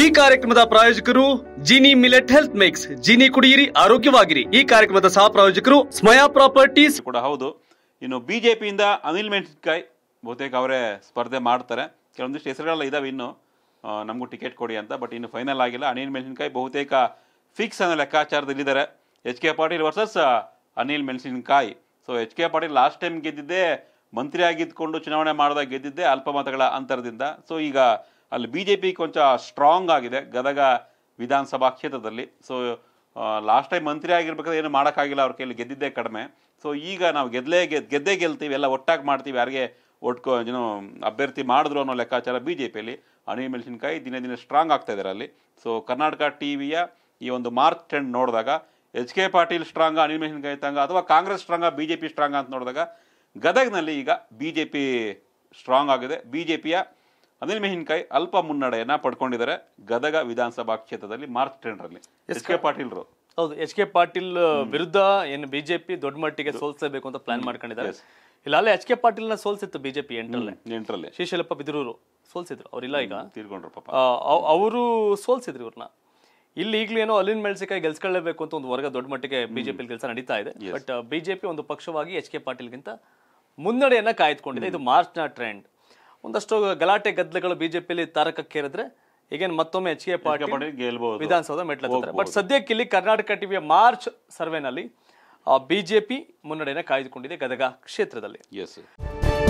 ಈ ಕಾರ್ಯಕ್ರಮದ ಪ್ರಾಯೋಜಕರು Jini millet health mix Jini ಕುಡಿಯಿರಿ ಆರೋಗ್ಯವಾಗಿರಿ ಈ ಕಾರ್ಯಕ್ರಮದ ಸಹ ಪ್ರಾಯೋಜಕರು ಸ್ಮಯಾ ಪ್ರಾಪರ್ಟೀಸ್ ಕೂಡ ಹೌದು ಇನ್ನು ಬಿಜೆಪಿಯಿಂದ ಅನಿಲ್ ಮೆಣಸಿನ್ಕಾಯಿ ಬಹುತೇಕ ಅವರೇ ಸ್ಪರ್ಧೆ ಮಾಡ್ತಾರೆ ಕೆಲವೊಂದಿಷ್ಟು ಹೆಸರುಗಳೆಲ್ಲ ಇದಾವೆ ಇನ್ನು ನಮಗೂ ಟಿಕೆಟ್ ಕೊಡಿ ಅಂತ ಬಟ್ ಇನ್ನು ಫೈನಲ್ ಆಗಿಲ್ಲ ಅನಿಲ್ ಮೆಣಸಿನ್ಕಾಯಿ ಬಹುತೇಕ ಫಿಕ್ಸ್ ಅನ್ನೋ ಲೆಕ್ಕಾಚಾರದಲ್ಲಿದ್ದಾರೆ H K Patil versus Anil Menasinakai so H K Patil last time ಗೆದ್ದಿದ್ದೆ ಮಂತ್ರಿಯಾಗಿದ್ದುಕೊಂಡು ಚುನಾವಣೆ ಮಾಡಿದಾಗ ಗೆದ್ದಿದ್ದೆ ಅಲ್ಪ ಮತಗಳ ಅಂತರದಿಂದ ಸೊ ಈಗ ಅಲ್ಲಿ ಬಿ ಜೆ ಪಿ ಕೊಂಚ ಸ್ಟ್ರಾಂಗ್ ಆಗಿದೆ ಗದಗ ವಿಧಾನಸಭಾ ಕ್ಷೇತ್ರದಲ್ಲಿ ಸೊ ಲಾಸ್ಟ್ ಟೈಮ್ ಮಂತ್ರಿ ಆಗಿರ್ಬೇಕಾದ್ರೆ ಏನು ಮಾಡೋಕ್ಕಾಗಿಲ್ಲ ಅವ್ರ ಕೈಯಲ್ಲಿ ಗೆದ್ದಿದ್ದೇ ಕಡಿಮೆ ಸೊ ಈಗ ನಾವು ಗೆದ್ದಲೇ ಗೆದ್ ಗೆದ್ದೇ ಗೆಲ್ತೀವಿ ಎಲ್ಲ ಒಟ್ಟಾಗಿ ಮಾಡ್ತೀವಿ ಯಾರಿಗೆ ಒಟ್ಕೋ ಏನು ಅಭ್ಯರ್ಥಿ ಮಾಡಿದ್ರು ಅನ್ನೋ ಲೆಕ್ಕಾಚಾರ ಬಿ ಜೆ ಪಿಯಲ್ಲಿ ಅನಿಲ್ ಮೆಣಸಿನ್ಕಾಯಿ ದಿನೇ ದಿನೇ ಸ್ಟ್ರಾಂಗ್ ಆಗ್ತಾ ಇದ್ದಾರೆ ಅಲ್ಲಿ ಸೊ ಕರ್ನಾಟಕ ಟಿ ವಿಯ ಈ ಒಂದು ಮಾರ್ಚ್ ಟ್ರೆಂಡ್ ನೋಡಿದಾಗ H K Patil strong Anil Menasinakai ತಂಗ ಅಥವಾ Congress strong B J P strong ಅಂತ ನೋಡಿದಾಗ ಗದಗ್ನಲ್ಲಿ ಈಗ ಬಿ ಜೆ ಪಿ ಸ್ಟ್ರಾಂಗ್ ಆಗಿದೆ ಬಿ ಜೆ ಪಿಯ ಅನಿಲ್ ಮೆಹಿನ್ಕಾಯಿ ಅಲ್ಪ ಮುನ್ನಡೆಯನ್ನ ಪಡ್ಕೊಂಡಿದ್ದಾರೆ ಗದಗ ವಿಧಾನಸಭಾ ಕ್ಷೇತ್ರದಲ್ಲಿ ಮಾರ್ಚ್ ಅಲ್ಲಿ ಎಸ್ ಕೆ ಪಾಟೀಲ್ರು ಹೌದು ಎಚ್ ಕೆ ಪಾಟೀಲ್ ವಿರುದ್ಧ ಏನು ಬಿಜೆಪಿ ದೊಡ್ಡ ಮಟ್ಟಿಗೆ ಸೋಲ್ಸಬೇಕು ಅಂತ ಪ್ಲಾನ್ ಮಾಡ್ಕೊಂಡಿದ್ದಾರೆ ಇಲ್ಲ ಅಲ್ಲೇ ಎಚ್ ಕೆ ಪಾಟೀಲ್ ನ ಸೋಲ್ಸಿತ್ತು ಬಿಜೆಪಿ ಎಂಟ್ರಲ್ಲಿ ಎಂಟರಲ್ಲೇ ಶ್ರೀಶೈಲಪ್ಪ ಬಿದಿರೂರು ಸೋಲ್ಸಿದ್ರು ಅವ್ರಿಲ್ಲ ಈಗ ತೀರ್ಕೊಂಡ್ರು ಅವರು ಸೋಲ್ಸಿದ್ರು ಇವ್ರನ್ನ ಇಲ್ಲಿ ಏನೋ ಅಲ್ಲಿನ ಮೆಣಸಿಕಾಯಿ ಗೆಲ್ಸ್ಕೊಳ್ಳಬೇಕು ಅಂತ ಒಂದು ವರ್ಗ ದೊಡ್ಡ ಮಟ್ಟಿಗೆ ಬಿಜೆಪಿ ಕೆಲಸ ನಡೀತಾ ಇದೆ ಬಟ್ ಬಿಜೆಪಿ ಒಂದು ಪಕ್ಷವಾಗಿ ಎಚ್ ಕೆ ಪಾಟೀಲ್ಗಿಂತ ಮುನ್ನಡೆಯನ್ನ ಕಾಯ್ದುಕೊಂಡಿದೆ ಇದು ಮಾರ್ಚ್ ನ ಟ್ರೆಂಡ್ ಒಂದಷ್ಟು ಗಲಾಟೆ ಗದ್ದಲಗಳು ಬಿಜೆಪಿಯಲ್ಲಿ ತಾರಕಕ್ಕೇರಿದ್ರೆ ಈಗೇನು ಮತ್ತೊಮ್ಮೆ ಎಚ್ ಕೆ ಪಾಟೀಲ್ ವಿಧಾನಸೌಧ ಮೆಟ್ಲ ಬಟ್ ಸದ್ಯಕ್ಕೆ ಇಲ್ಲಿ ಕರ್ನಾಟಕ ಟಿವಿಯ ಮಾರ್ಚ್ ಸರ್ವೆನಲ್ಲಿ ಬಿಜೆಪಿ ಮುನ್ನಡೆಯನ್ನು ಕಾಯ್ದುಕೊಂಡಿದೆ ಗದಗ ಕ್ಷೇತ್ರದಲ್ಲಿ